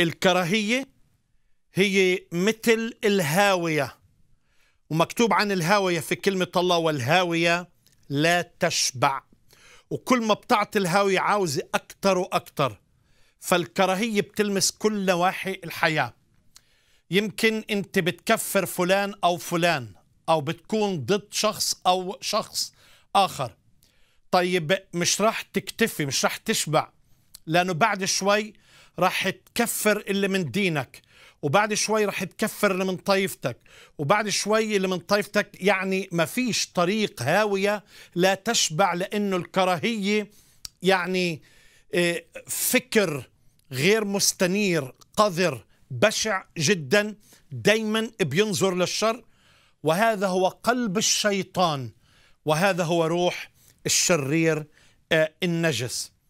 الكراهية هي مثل الهاوية ومكتوب عن الهاوية في كلمة الله والهاوية لا تشبع وكل ما بتعطي الهاوية عاوزة أكثر وأكثر فالكراهية بتلمس كل نواحي الحياة يمكن أنت بتكفر فلان أو فلان أو بتكون ضد شخص أو شخص آخر طيب مش راح تكتفي مش راح تشبع لأنه بعد شوي راح تكفر اللي من دينك وبعد شوي راح تكفر اللي من طائفتك وبعد شوي اللي من طائفتك يعني ما فيش طريق هاوية لا تشبع لأنه الكراهية يعني آه، فكر غير مستنير قذر بشع جدا دايما بينظر للشر وهذا هو قلب الشيطان وهذا هو روح الشرير آه، النجس